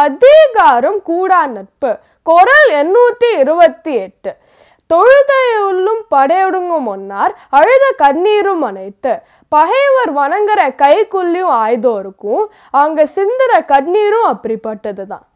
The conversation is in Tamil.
அதிகாரம் கூடா நட்பு குரல் எண்ணூற்றி இருபத்தி எட்டு தொழுதையுள்ளும் படையொடுங்கும் முன்னார் அழுத கண்ணீரும் அனைத்து பகைவர் வணங்குற கைக்குள்ளியும் ஆய்தோருக்கும் அங்க சிந்துற கண்ணீரும் அப்படிப்பட்டது தான்